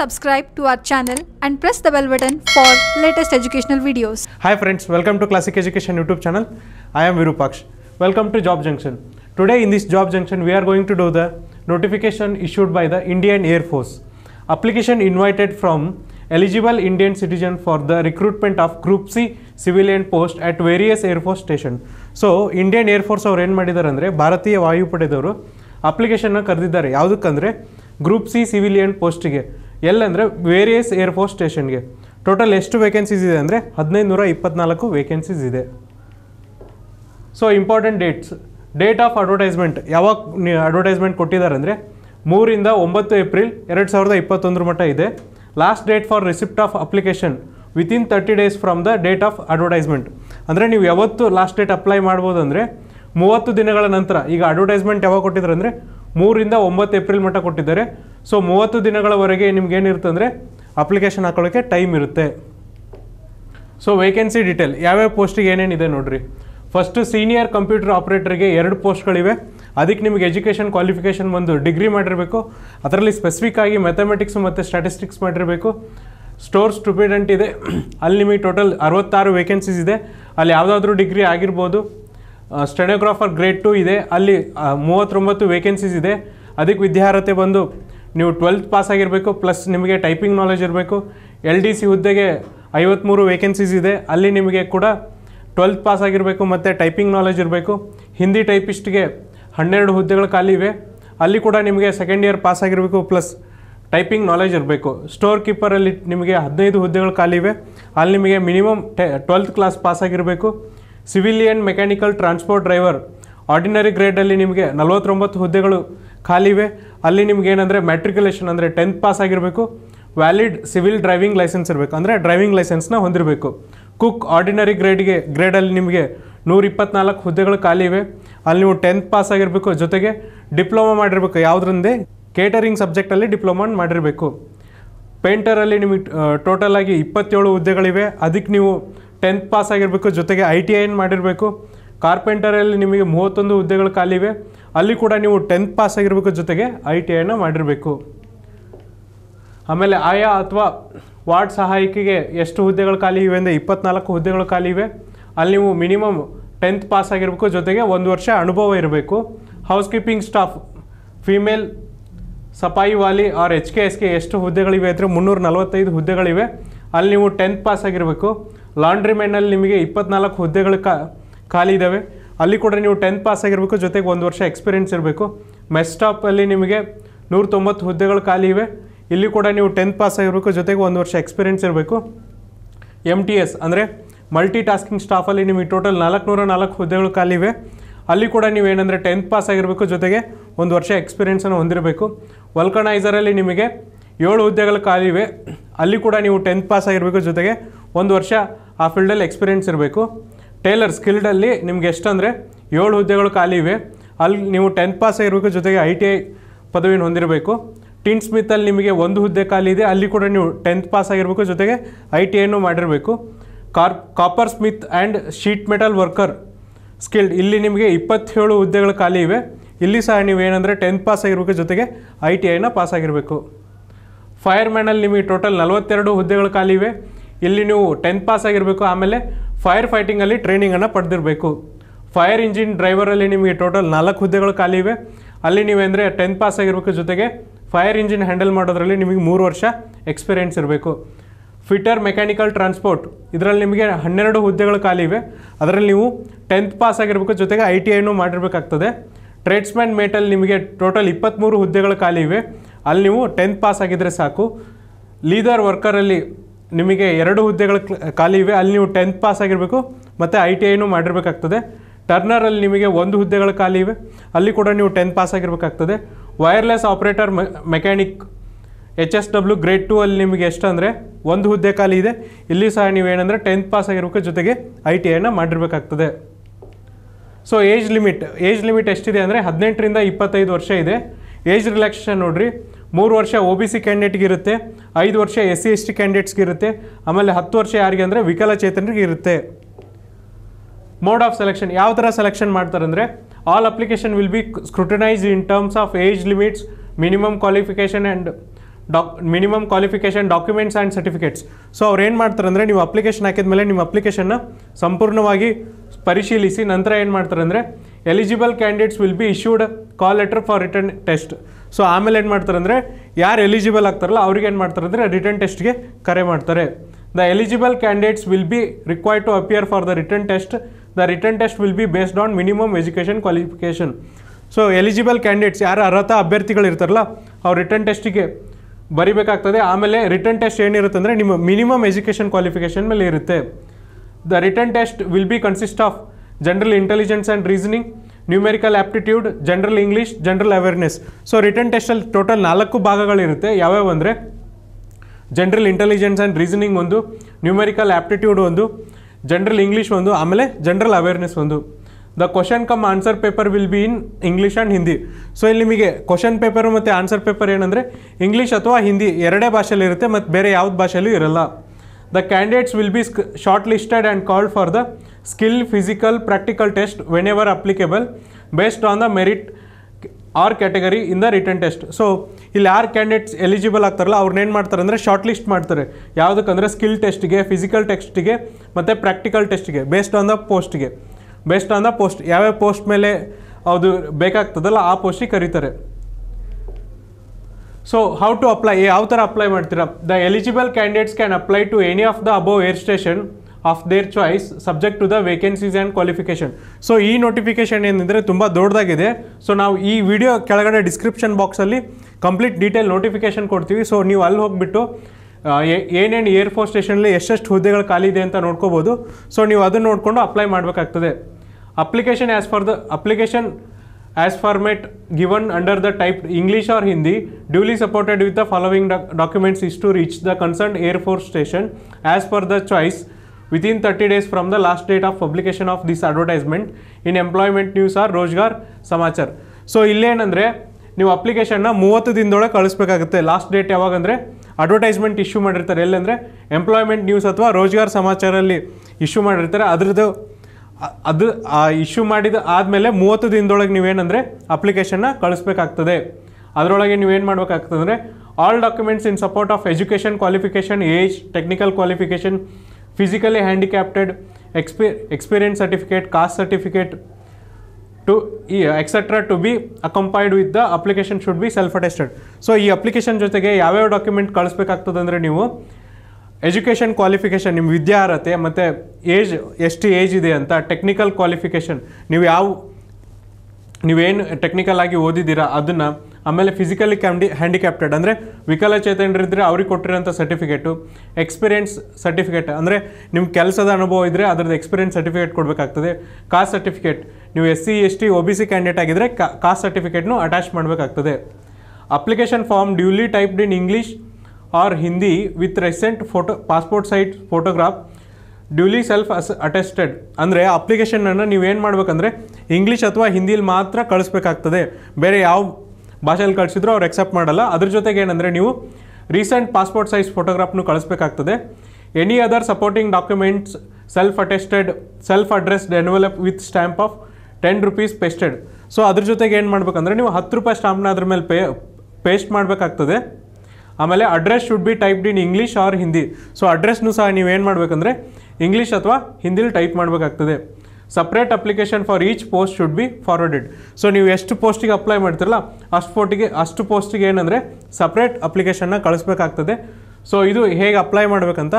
subscribe to our channel and press the bell button for latest educational videos. Hi friends, welcome to Classic Education YouTube channel. I am Virupaksh. Welcome to Job Junction. Today in this Job Junction, we are going to do the notification issued by the Indian Air Force. Application invited from eligible Indian citizen for the recruitment of Group C civilian post at various Air Force at So, Indian Air Force Indian air force Andre, Bharatiya ಮಾಡಿದ್ದಾರೆ ಅಂದರೆ ಭಾರತೀಯ Application na ಕರೆದಿದ್ದಾರೆ Group Group civilian post post. ಎಲ್ಲಂದರೆ various air force ಸ್ಟೇಷನ್ಗೆ total ಎಷ್ಟು vacancies ಇದೆ ಅಂದರೆ ಹದಿನೈದುನೂರ ನೂರ ಇಪ್ಪತ್ನಾಲ್ಕು ವೇಕೆನ್ಸೀಸ್ ಇದೆ so important dates date of advertisement ಯಾವಾಗ ಅಡ್ವರ್ಟೈಸ್ಮೆಂಟ್ ಕೊಟ್ಟಿದ್ದಾರೆ ಅಂದರೆ ಮೂರಿಂದ ಒಂಬತ್ತು ಏಪ್ರಿಲ್ ಎರಡು ಸಾವಿರದ ಇಪ್ಪತ್ತೊಂದರ ಮಟ್ಟ ಇದೆ last date for receipt of application within thirty days from the date of advertisement ಅಂದರೆ ನೀವು ಯಾವತ್ತು ಲಾಸ್ಟ್ ಡೇಟ್ ಅಪ್ಲೈ ಮಾಡ್ಬೋದು ಅಂದರೆ ಮೂವತ್ತು ದಿನಗಳ ನಂತರ ಈಗ ಅಡ್ವರ್ಟೈಸ್ಮೆಂಟ್ ಯಾವಾಗ ಕೊಟ್ಟಿದ್ದಾರೆ ಅಂದರೆ ಮೂರಿಂದ ಒಂಬತ್ತು ಏಪ್ರಿಲ್ ಮಟ್ಟ ಕೊಟ್ಟಿದ್ದಾರೆ ಸೊ ಮೂವತ್ತು ದಿನಗಳವರೆಗೆ ನಿಮ್ಗೆ ಏನಿರುತ್ತೆ ಅಂದರೆ ಅಪ್ಲಿಕೇಶನ್ ಹಾಕೊಳ್ಳೋಕ್ಕೆ ಟೈಮ್ ಇರುತ್ತೆ ಸೊ ವೇಕೆನ್ಸಿ ಡೀಟೇಲ್ ಯಾವ್ಯಾವ ಪೋಸ್ಟಿಗೆ ಏನೇನಿದೆ ನೋಡಿರಿ ಫಸ್ಟು ಸೀನಿಯರ್ ಕಂಪ್ಯೂಟರ್ ಆಪ್ರೇಟರ್ಗೆ ಎರಡು ಪೋಸ್ಟ್ಗಳಿವೆ ಅದಕ್ಕೆ ನಿಮಗೆ ಎಜುಕೇಷನ್ ಕ್ವಾಲಿಫಿಕೇಷನ್ ಬಂದು ಡಿಗ್ರಿ ಮಾಡಿರಬೇಕು ಅದರಲ್ಲಿ ಸ್ಪೆಸಿಫಿಕ್ ಆಗಿ ಮ್ಯಾಥಮೆಟಿಕ್ಸ್ ಮತ್ತು ಸ್ಟ್ಯಾಟಿಸ್ಟಿಕ್ಸ್ ಮಾಡಿರಬೇಕು ಸ್ಟೋರ್ ಸ್ಟೂಡೆಂಟ್ ಇದೆ ಅಲ್ಲಿ ನಿಮಗೆ ಟೋಟಲ್ ಅರವತ್ತಾರು ವೇಕೆನ್ಸೀಸ್ ಇದೆ ಅಲ್ಲಿ ಯಾವುದಾದ್ರೂ ಡಿಗ್ರಿ ಆಗಿರ್ಬೋದು ಸ್ಟೆನೋಗ್ರಾಫರ್ ಗ್ರೇಡ್ ಟು ಇದೆ ಅಲ್ಲಿ ಮೂವತ್ತೊಂಬತ್ತು ವೇಕೆನ್ಸೀಸ್ ಇದೆ ಅದಕ್ಕೆ ವಿದ್ಯಾರ್ಹತೆ ಬಂದು ನೀವು ಟ್ವೆಲ್ತ್ ಪಾಸ್ ಆಗಿರಬೇಕು ಪ್ಲಸ್ ನಿಮಗೆ ಟೈಪಿಂಗ್ ನಾಲೆಜ್ ಇರಬೇಕು ಎಲ್ ಡಿ ಸಿ ಹುದ್ದೆಗೆ ಐವತ್ತ್ಮೂರು ವೇಕೆನ್ಸೀಸ್ ಇದೆ ಅಲ್ಲಿ ನಿಮಗೆ ಕೂಡ ಟ್ವೆಲ್ತ್ ಪಾಸ್ ಆಗಿರಬೇಕು ಮತ್ತು ಟೈಪಿಂಗ್ ನಾಲೆಜ್ ಇರಬೇಕು ಹಿಂದಿ ಟೈಪಿಸ್ಟ್ಗೆ ಹನ್ನೆರಡು ಹುದ್ದೆಗಳು ಖಾಲಿ ಇವೆ ಅಲ್ಲಿ ಕೂಡ ನಿಮಗೆ ಸೆಕೆಂಡ್ ಇಯರ್ ಪಾಸ್ ಆಗಿರಬೇಕು ಪ್ಲಸ್ ಟೈಪಿಂಗ್ ನಾಲೆಜ್ ಇರಬೇಕು ಸ್ಟೋರ್ ಕೀಪರಲ್ಲಿ ನಿಮಗೆ ಹದಿನೈದು ಹುದ್ದೆಗಳು ಖಾಲಿ ಇವೆ ಅಲ್ಲಿ ನಿಮಗೆ ಮಿನಿಮಮ್ ಟೆ ಟ್ವೆಲ್ತ್ ಕ್ಲಾಸ್ ಪಾಸ್ ಆಗಿರಬೇಕು civilian mechanical transport driver ordinary ಗ್ರೇಡಲ್ಲಿ ನಿಮಗೆ ನಲವತ್ತೊಂಬತ್ತು ಹುದ್ದೆಗಳು ಖಾಲಿ ಇವೆ ಅಲ್ಲಿ ನಿಮ್ಗೆ ಏನಂದರೆ ಮ್ಯಾಟ್ರಿಕ್ಯುಲೇಷನ್ ಅಂದರೆ ಟೆಂತ್ ಪಾಸ್ ಆಗಿರಬೇಕು ವ್ಯಾಲಿಡ್ ಸಿವಿಲ್ ಡ್ರೈವಿಂಗ್ ಲೈಸೆನ್ಸ್ ಇರಬೇಕು ಅಂದರೆ ಡ್ರೈವಿಂಗ್ ಲೈಸೆನ್ಸ್ನ ಹೊಂದಿರಬೇಕು ಕುಕ್ ಆರ್ಡಿನರಿ ಗ್ರೇಡ್ಗೆ ಗ್ರೇಡಲ್ಲಿ ನಿಮಗೆ ನೂರ ಹುದ್ದೆಗಳು ಖಾಲಿ ಇವೆ ಅಲ್ಲಿ ನೀವು ಟೆಂತ್ ಪಾಸ್ ಆಗಿರಬೇಕು ಜೊತೆಗೆ ಡಿಪ್ಲೊಮಾ ಮಾಡಿರಬೇಕು ಯಾವುದ್ರಂದೇ ಕೇಟರಿಂಗ್ ಸಬ್ಜೆಕ್ಟಲ್ಲಿ ಡಿಪ್ಲೊಮಾ ಮಾಡಿರಬೇಕು ಪೇಂಟರಲ್ಲಿ ನಿಮಗೆ ಟೋಟಲಾಗಿ ಇಪ್ಪತ್ತೇಳು ಹುದ್ದೆಗಳಿವೆ ಅದಕ್ಕೆ ನೀವು ಟೆಂತ್ ಪಾಸ್ ಆಗಿರಬೇಕು ಜೊತೆಗೆ ಐ ಟಿ ಐನ್ ಮಾಡಿರಬೇಕು ಕಾರ್ಪೆಂಟರಲ್ಲಿ ನಿಮಗೆ ಮೂವತ್ತೊಂದು ಹುದ್ದೆಗಳು ಖಾಲಿ ಇವೆ ಅಲ್ಲಿ ಕೂಡ ನೀವು ಟೆಂತ್ ಪಾಸ್ ಆಗಿರಬೇಕು ಜೊತೆಗೆ ಐ ಟಿ ಐನ ಮಾಡಿರಬೇಕು ಆಮೇಲೆ ಆಯಾ ಅಥವಾ ವಾರ್ಡ್ ಸಹಾಯಕಿಗೆ ಎಷ್ಟು ಹುದ್ದೆಗಳು ಖಾಲಿ ಇವೆ ಅಂದರೆ ಇಪ್ಪತ್ನಾಲ್ಕು ಹುದ್ದೆಗಳು ಖಾಲಿ ಇವೆ ಅಲ್ಲಿ ನೀವು ಮಿನಿಮಮ್ ಟೆಂತ್ ಪಾಸ್ ಆಗಿರಬೇಕು ಜೊತೆಗೆ ಒಂದು ವರ್ಷ ಅನುಭವ ಇರಬೇಕು ಹೌಸ್ ಕೀಪಿಂಗ್ ಸ್ಟಾಫ್ ಫಿಮೇಲ್ ಸಪಾಯಿ ವಾಲಿ R H K S K ಎಷ್ಟು ಹುದ್ದೆಗಳಿವೆ ಅಂದರೆ ಮುನ್ನೂರ ನಲವತ್ತೈದು ಹುದ್ದೆಗಳಿವೆ ಅಲ್ಲಿ ನೀವು ಟೆಂತ್ ಪಾಸ್ ಆಗಿರಬೇಕು ಲಾಂಡ್ರಿ ಮೆನ್ನಲ್ಲಿ ನಿಮಗೆ ಇಪ್ಪತ್ನಾಲ್ಕು ಹುದ್ದೆಗಳು ಕಾ ಖಾಲಿ ಇದ್ದಾವೆ ಅಲ್ಲಿ ಕೂಡ ನೀವು ಟೆಂತ್ ಪಾಸ್ ಆಗಿರಬೇಕು ಜೊತೆಗೆ ಒಂದು ವರ್ಷ ಎಕ್ಸ್ಪೀರಿಯೆನ್ಸ್ ಇರಬೇಕು ಮೆಸ್ಟಾಪಲ್ಲಿ ನಿಮಗೆ ನೂರ ತೊಂಬತ್ತು ಹುದ್ದೆಗಳು ಖಾಲಿ ಇವೆ ಇಲ್ಲಿ ಕೂಡ ನೀವು ಟೆಂತ್ ಪಾಸ್ ಆಗಿರಬೇಕು ಜೊತೆಗೆ ಒಂದು ವರ್ಷ ಎಕ್ಸ್ಪೀರಿಯೆನ್ಸ್ ಇರಬೇಕು ಎಮ್ ಟಿ ಎಸ್ ಅಂದರೆ ಮಲ್ಟಿ ಟಾಸ್ಕಿಂಗ್ ಸ್ಟಾಫಲ್ಲಿ ನಿಮಗೆ ಟೋಟಲ್ ನಾಲ್ಕುನೂರ ನಾಲ್ಕು ಹುದ್ದೆಗಳು ಖಾಲಿ ಇವೆ ಅಲ್ಲಿ ಕೂಡ ನೀವೇನೆಂದರೆ ಟೆಂತ್ ಪಾಸ್ ಆಗಿರಬೇಕು ಜೊತೆಗೆ ಒಂದು ವರ್ಷ ಎಕ್ಸ್ಪೀರಿಯೆನ್ಸನ್ನು ಹೊಂದಿರಬೇಕು ವಲ್ಕನೈಸರಲ್ಲಿ ನಿಮಗೆ ಏಳು ಹುದ್ದೆಗಳು ಖಾಲಿ ಇವೆ ಅಲ್ಲಿ ಕೂಡ ನೀವು ಟೆಂತ್ ಪಾಸ್ ಆಗಿರಬೇಕು ಜೊತೆಗೆ ಒಂದು ವರ್ಷ ಆ ಫೀಲ್ಡಲ್ಲಿ ಎಕ್ಸ್ಪೀರಿಯೆನ್ಸ್ ಇರಬೇಕು ಟೇಲರ್ ಸ್ಕಿಲ್ಡಲ್ಲಿ ನಿಮ್ಗೆ ಎಷ್ಟಂದರೆ ಏಳು ಹುದ್ದೆಗಳು ಖಾಲಿ ಇವೆ ಅಲ್ಲಿ ನೀವು ಟೆಂತ್ ಪಾಸ್ ಆಗಿರಬೇಕು ಜೊತೆಗೆ ಐ ಟಿ ಐ ಪದವಿಯನ್ನು ಹೊಂದಿರಬೇಕು ಟಿನ್ ಸ್ಮಿತಲ್ಲಿ ನಿಮಗೆ ಒಂದು ಹುದ್ದೆ ಖಾಲಿ ಇದೆ ಅಲ್ಲಿ ಕೂಡ ನೀವು ಟೆಂತ್ ಪಾಸ್ ಆಗಿರಬೇಕು ಜೊತೆಗೆ ಐ ಟಿ ಐನೂ ಮಾಡಿರಬೇಕು car coppersmith and sheet metal worker skilled ಇಲ್ಲಿ ನಿಮಗೆ ಇಪ್ಪತ್ತೇಳು ಹುದ್ದೆಗಳು ಖಾಲಿ ಇವೆ ಇಲ್ಲಿ ಸಹ ನೀವು ಏನಂದರೆ ಟೆಂತ್ ಪಾಸ್ ಆಗಿರಬೇಕು ಜೊತೆಗೆ ಐ ಟಿ ಐನ ಪಾಸ್ ಆಗಿರಬೇಕು ಫೈರ್ಮ್ಯಾನಲ್ಲಿ ನಿಮಗೆ ಟೋಟಲ್ ನಲವತ್ತೆರಡು ಹುದ್ದೆಗಳು ಖಾಲಿ ಇವೆ ಇಲ್ಲಿ ನೀವು ಟೆಂತ್ ಪಾಸ್ ಆಗಿರಬೇಕು ಆಮೇಲೆ ಫೈರ್ ಫೈಟಿಂಗಲ್ಲಿ ಟ್ರೈನಿಂಗನ್ನು ಪಡೆದಿರಬೇಕು ಫೈರ್ ಇಂಜಿನ್ ಡ್ರೈವರಲ್ಲಿ ನಿಮಗೆ ಟೋಟಲ್ ನಾಲ್ಕು ಹುದ್ದೆಗಳು ಖಾಲಿ ಇವೆ ಅಲ್ಲಿ ನೀವೆಂದರೆ ಟೆಂತ್ ಪಾಸ್ ಆಗಿರಬೇಕು ಜೊತೆಗೆ ಫೈರ್ ಇಂಜಿನ್ ಹ್ಯಾಂಡಲ್ ಮಾಡೋದರಲ್ಲಿ ನಿಮಗೆ ಮೂರು ವರ್ಷ ಎಕ್ಸ್ಪೀರಿಯೆನ್ಸ್ ಇರಬೇಕು ಫಿಟರ್ ಮೆಕ್ಯಾನಿಕಲ್ ಟ್ರಾನ್ಸ್ಪೋರ್ಟ್ ಇದರಲ್ಲಿ ನಿಮಗೆ ಹನ್ನೆರಡು ಹುದ್ದೆಗಳು ಖಾಲಿ ಇವೆ ಅದರಲ್ಲಿ ನೀವು ಟೆಂತ್ ಪಾಸ್ ಆಗಿರಬೇಕು ಜೊತೆಗೆ ಐ ಟಿ ಐನೂ ಮಾಡಿರಬೇಕಾಗ್ತದೆ ಟ್ರೇಡ್ಸ್ಮ್ಯಾನ್ ಮೇಟಲ್ ನಿಮಗೆ ಟೋಟಲ್ ಇಪ್ಪತ್ತ್ಮೂರು ಹುದ್ದೆಗಳು ಖಾಲಿ ಇವೆ ಅಲ್ಲಿ ನೀವು ಟೆಂತ್ ಪಾಸ್ ಆಗಿದ್ದರೆ ಸಾಕು ಲೀದರ್ ವರ್ಕರಲ್ಲಿ ನಿಮಗೆ ಎರಡು ಹುದ್ದೆಗಳು ಖಾಲಿ ಇವೆ ಅಲ್ಲಿ ನೀವು ಟೆಂತ್ ಪಾಸ್ ಆಗಿರಬೇಕು ಮತ್ತು ಐ ಟಿ ಐನೂ ಮಾಡಿರಬೇಕಾಗ್ತದೆ ಟರ್ನರಲ್ಲಿ ನಿಮಗೆ ಒಂದು ಹುದ್ದೆಗಳು ಖಾಲಿ ಇವೆ ಅಲ್ಲಿ ಕೂಡ ನೀವು ಟೆಂತ್ ಪಾಸ್ ಆಗಿರಬೇಕಾಗ್ತದೆ wireless operator mechanic H S W grade two ಅಲ್ಲಿ ನಿಮಗೆ ಎಷ್ಟಂದರೆ ಒಂದು ಹುದ್ದೆ ಖಾಲಿ ಇದೆ ಇಲ್ಲಿ ಸಹ ನೀವೇನಂದರೆ ಟೆಂತ್ ಪಾಸ್ ಆಗಿರಬೇಕು ಜೊತೆಗೆ ಐ ಟಿ ಐನ ಮಾಡಿರಬೇಕಾಗ್ತದೆ so age limit age limit ಎಷ್ಟಿದೆ ಅಂದರೆ ಹದಿನೆಂಟರಿಂದ ಇಪ್ಪತ್ತೈದು ವರ್ಷ ಇದೆ ಏಜ್ ರಿಲ್ಯಾಕ್ಸೇಷನ್ ನೋಡಿರಿ ಮೂರು ವರ್ಷ ಒ ಬಿ ಸಿ ಕ್ಯಾಂಡಿಡೇಟ್ಗೆ ಇರುತ್ತೆ ಐದು ವರ್ಷ ಎಸ್ ಸಿ ಎಸ್ ಟಿ ಕ್ಯಾಂಡಿಡೇಟ್ಸ್ಗೆ ಇರುತ್ತೆ ಆಮೇಲೆ ಹತ್ತು ವರ್ಷ ಯಾರಿಗೆ ಅಂದರೆ ವಿಕಲಚೇತನರಿಗೆ ಇರುತ್ತೆ ಮೋಡ್ ಆಫ್ ಸೆಲೆಕ್ಷನ್ ಯಾವ ಥರ ಸೆಲೆಕ್ಷನ್ ಮಾಡ್ತಾರೆ ಅಂದರೆ all application will be scrutinise in terms of age limits minimum qualification and doc minimum qualification documents and certificates so ಅವ್ರು ಏನು ಮಾಡ್ತಾರೆ ಅಂದರೆ ನೀವು ಅಪ್ಲಿಕೇಶನ್ ಹಾಕಿದ ಮೇಲೆ ನಿಮ್ಮ ಅಪ್ಲಿಕೇಶನ್ನ ಸಂಪೂರ್ಣವಾಗಿ ಪರಿಶೀಲಿಸಿ ನಂತರ ಏನು ಮಾಡ್ತಾರೆ ಅಂದರೆ eligible candidates will be issued call letter for written test so ಆಮೇಲೆ ಏನು ಮಾಡ್ತಾರೆ ಅಂದರೆ ಯಾರು ಎಲಿಜಿಬಲ್ ಆಗ್ತಾರಲ್ಲ ಅವ್ರಿಗೆ ಏನು ಮಾಡ್ತಾರೆ ಅಂದರೆ ರಿಟರ್ನ್ ಟೆಸ್ಟ್ಗೆ ಕರೆ ಮಾಡ್ತಾರೆ the eligible candidates will be required to appear for the written test the written test will be based on minimum education qualification so eligible candidates ಯಾರು ಅರ್ಹತಾ ಇರ್ತಾರಲ್ಲ ಅವ್ರು ರಿಟರ್ನ್ ಟೆಸ್ಟಿಗೆ ಬರಿಬೇಕಾಗ್ತದೆ ಆಮೇಲೆ ರಿಟರ್ನ್ ಟೆಸ್ಟ್ ಏನಿರುತ್ತೆ ಅಂದರೆ ನಿಮ್ಮ ಮಿನಿಮಮ್ ಎಜುಕೇಷನ್ ಕ್ವಾಲಿಫಿಕೇಷನ್ ಮೇಲೆ ಇರುತ್ತೆ the written test will be consist of general intelligence and reasoning numerical aptitude general English general awareness so written ಟೆಸ್ಟಲ್ಲಿ ಟೋಟಲ್ ನಾಲ್ಕು ಭಾಗಗಳಿರುತ್ತೆ ಯಾವ್ಯಾವ ಅಂದರೆ ಜನರಲ್ ಇಂಟೆಲಿಜೆನ್ಸ್ ಆ್ಯಂಡ್ ರೀಸನಿಂಗ್ ಒಂದು ನ್ಯೂಮೆರಿಕಲ್ ಆ್ಯಪ್ಟಿಟ್ಯೂಡ್ ಒಂದು ಜನರಲ್ ಇಂಗ್ಲೀಷ್ ಒಂದು ಆಮೇಲೆ ಜನರಲ್ ಅವೇರ್ನೆಸ್ ಒಂದು the question cum answer paper will be in English and Hindi so ಇಲ್ಲಿ ನಿಮಗೆ ಕ್ವಶನ್ ಪೇಪರ್ ಮತ್ತು ಆನ್ಸರ್ ಪೇಪರ್ ಏನಂದರೆ ಇಂಗ್ಲೀಷ್ ಅಥವಾ ಹಿಂದಿ ಎರಡೇ ಭಾಷೆಯಲ್ಲಿ ಇರುತ್ತೆ ಮತ್ತು ಬೇರೆ ಯಾವ್ದು ಭಾಷೆಯಲ್ಲೂ ಇರಲ್ಲ the candidates will be short listed and called for the skill physical practical test whenever applicable based on the merit or category the written test so ಇಲ್ಲಿ ಯಾರು ಕ್ಯಾಂಡಿಡೇಟ್ಸ್ ಎಲಿಜಿಬಲ್ ಆಗ್ತಾರಲ್ಲ ಅವ್ರನ್ನೇನು ಮಾಡ್ತಾರೆ ಅಂದರೆ ಶಾರ್ಟ್ ಲಿಸ್ಟ್ ಮಾಡ್ತಾರೆ ಯಾವುದಕ್ಕಂದರೆ ಸ್ಕಿಲ್ ಟೆಸ್ಟ್ಗೆ ಫಿಸಿಕಲ್ ಟೆಸ್ಟ್ಗೆ ಮತ್ತು practical ಟೆಸ್ಟ್ಗೆ based on the ಪೋಸ್ಟ್ಗೆ based on the post ಯಾವ್ಯಾವ ಪೋಸ್ಟ್ ಮೇಲೆ ಅದು ಬೇಕಾಗ್ತದಲ್ಲ ಆ ಪೋಸ್ಟಿಗೆ ಕರೀತಾರೆ ಸೊ ಹೌ ಟು ಅಪ್ಲೈ ಯಾವ ಥರ ಅಪ್ಲೈ ಮಾಡ್ತೀರಾ the eligible candidates can apply to any of the above air station of their choice subject to the vacancies and qualification so ಈ notification ಏನಂದರೆ ತುಂಬ ದೊಡ್ಡದಾಗಿದೆ ಸೊ ನಾವು ಈ ವಿಡಿಯೋ ಕೆಳಗಡೆ ಡಿಸ್ಕ್ರಿಪ್ಷನ್ ಬಾಕ್ಸಲ್ಲಿ ಕಂಪ್ಲೀಟ್ ಡೀಟೇಲ್ ನೋಟಿಫಿಕೇಷನ್ ಕೊಡ್ತೀವಿ ಸೊ ನೀವು ಅಲ್ಲಿ ಹೋಗಿಬಿಟ್ಟು ಏನೇನು ಏರ್ಫೋರ್ಸ್ ಸ್ಟೇಷನಲ್ಲಿ ಎಷ್ಟೆಷ್ಟು ಹುದ್ದೆಗಳು ಖಾಲಿ ಇದೆ ಅಂತ ನೋಡ್ಕೋಬೋದು ಸೊ ನೀವು ಅದನ್ನು ನೋಡಿಕೊಂಡು ಅಪ್ಲೈ ಮಾಡಬೇಕಾಗ್ತದೆ application as for the application as for format given under the type English or Hindi duly supported with the following documents is to reach the concern air force station as for the choice within 30 days from the last date of publication of this advertisement in employment news or Rozgar Samachar so ಇಲ್ಲೇನಂದರೆ ನೀವು ಅಪ್ಲಿಕೇಶನ್ನ ಮೂವತ್ತು ದಿನದೊಳಗೆ ಕಳಿಸ್ಬೇಕಾಗುತ್ತೆ last date ಯಾವಾಗ ಅಂದರೆ advertisement issue ಮಾಡಿರ್ತಾರೆ ಎಲ್ಲೆಂದರೆ employment news ಅಥವಾ Rozgar ಸಮಾಚಾರಲ್ಲಿ issue ಮಾಡಿರ್ತಾರೆ ಅದ್ರದ್ದು ಅದು ಇಶ್ಯೂ ಮಾಡಿದ ಆದಮೇಲೆ ಮೂವತ್ತು ದಿನದೊಳಗೆ ನೀವೇನಂದರೆ ಅಪ್ಲಿಕೇಶನ್ನ ಕಳಿಸ್ಬೇಕಾಗ್ತದೆ ಅದರೊಳಗೆ ನೀವೇನು ಮಾಡಬೇಕಾಗ್ತದೆ ಅಂದರೆ all documents in support of education qualification age technical qualification physically handicapped exp experience certificate caste certificate to ಈ etcetera to be accompanied with the application should be self attested so ಈ ಅಪ್ಲಿಕೇಶನ್ ಜೊತೆಗೆ ಯಾವ್ಯಾವ document ಕಳಿಸ್ಬೇಕಾಗ್ತದೆ ಅಂದರೆ ನೀವು education qualification ನಿಮ್ಮ ವಿದ್ಯಾರ್ಹತೆ ಮತ್ತು age ಎಷ್ಟು ಏಜ್ ಇದೆ ಅಂತ ಟೆಕ್ನಿಕಲ್ ಕ್ವಾಲಿಫಿಕೇಷನ್ ನೀವು ಯಾವ ನೀವೇನು ಟೆಕ್ನಿಕಲ್ ಆಗಿ ಓದಿದ್ದೀರಾ ಅದನ್ನು ಆಮೇಲೆ ಫಿಸಿಕಲಿ ಕ್ಯಾಂಡಿ ಹ್ಯಾಂಡಿಕ್ಯಾಪ್ಟೆಡ್ ಅಂದರೆ ವಿಕಲಚೇತನರಿದ್ದರೆ ಅವ್ರಿಗೆ ಕೊಟ್ಟಿರೋಂಥ ಸರ್ಟಿಫಿಕೇಟು ಎಕ್ಸ್ಪೀರಿಯೆನ್ಸ್ ಸರ್ಟಿಫಿಕೇಟ್ ಅಂದರೆ ನಿಮ್ಮ ಕೆಲಸದ ಅನುಭವ ಇದ್ದರೆ ಅದರದ್ದು ಎಕ್ಸ್ಪೀರಿಯನ್ಸ್ ಸರ್ಟಿಫಿಕೇಟ್ ಕೊಡಬೇಕಾಗ್ತದೆ ಕಾಸ್ಟ್ ಸರ್ಟಿಫಿಕೇಟ್ ನೀವು S C S T O B C candidate ಆಗಿದ್ದರೆ ಕಾಸ್ಟ್ ಸರ್ಟಿಫಿಕೇಟ್ನು ಅಟ್ಯಾಚ್ ಮಾಡಬೇಕಾಗ್ತದೆ application form duly typed in English or Hindi with recent photo passport size photograph duly self as attested ಅಂದರೆ ಅಪ್ಲಿಕೇಶನನ್ನು ನೀವೇನು ಮಾಡಬೇಕಂದ್ರೆ English ಅಥವಾ ಹಿಂದಿಲಿ ಮಾತ್ರ ಕಳಿಸ್ಬೇಕಾಗ್ತದೆ ಬೇರೆ ಯಾವ ಭಾಷೆಯಲ್ಲಿ ಕಳಿಸಿದ್ರು ಅವ್ರು ಎಕ್ಸೆಪ್ಟ್ ಮಾಡಲ್ಲ ಅದ್ರ ಜೊತೆಗೆ ಏನಂದರೆ ನೀವು ರೀಸೆಂಟ್ ಪಾಸ್ಪೋರ್ಟ್ ಸೈಜ್ ಫೋಟೋಗ್ರಾಫ್ನು ಕಳಿಸ್ಬೇಕಾಗ್ತದೆ any other supporting documents self attested self addressed envelope with stamp of ten rupees pasted so ಅದ್ರ ಜೊತೆಗೆ ಏನು ಮಾಡಬೇಕಂದ್ರೆ ನೀವು ಹತ್ತು ರೂಪಾಯಿ ಸ್ಟಾಂಪ್ನ ಅದ್ರ ಮೇಲೆ ಪೇ ಪೇಸ್ಟ್ ಮಾಡಬೇಕಾಗ್ತದೆ ಆಮೇಲೆ address should be typed in English or Hindi so ಅಡ್ರೆಸ್ನು ಸಹ ನೀವೇನು ಮಾಡಬೇಕಂದ್ರೆ ಇಂಗ್ಲೀಷ್ ಅಥವಾ ಹಿಂದಿಲಿ ಟೈಪ್ ಮಾಡಬೇಕಾಗ್ತದೆ separate application for each post should be forwarded so ನೀವು ಎಷ್ಟು ಪೋಸ್ಟಿಗೆ ಅಪ್ಲೈ ಮಾಡ್ತಿರಲ್ಲ ಅಷ್ಟು ಪೋಟಿಗೆ ಅಷ್ಟು ಪೋಸ್ಟಿಗೆ ಏನಂದರೆ ಸಪ್ರೇಟ್ ಅಪ್ಲಿಕೇಶನ್ನ ಕಳಿಸ್ಬೇಕಾಗ್ತದೆ ಸೊ ಇದು ಹೇಗೆ ಅಪ್ಲೈ ಮಾಡಬೇಕಂತ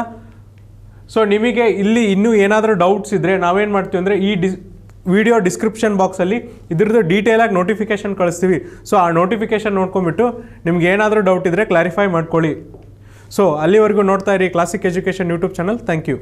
ಸೊ ನಿಮಗೆ ಇಲ್ಲಿ ಇನ್ನೂ ಏನಾದರೂ ಡೌಟ್ಸ್ ಇದ್ದರೆ ನಾವೇನು ಮಾಡ್ತೀವಿ ಅಂದರೆ ಈ ಡಿಸ್ ವಿಡಿಯೋ ಡಿಸ್ಕ್ರಿಪ್ಷನ್ ಬಾಕ್ಸಲ್ಲಿ ಇದ್ರದ್ದು ಡೀಟೇಲಾಗಿ ನೋಟಿಫಿಕೇಶನ್ ಕಳಿಸ್ತೀವಿ ಸೊ ಆ ನೋಟಿಫಿಕೇಷನ್ ನೋಡ್ಕೊಂಬಿಟ್ಟು ನಿಮ್ಗೆ ಏನಾದರೂ ಡೌಟ್ ಇದ್ದರೆ ಕ್ಲಾರಿಫೈ ಮಾಡ್ಕೊಳ್ಳಿ ಸೊ ಅಲ್ಲಿವರೆಗೂ ನೋಡ್ತಾ ಇರಿ classic education YouTube channel thank you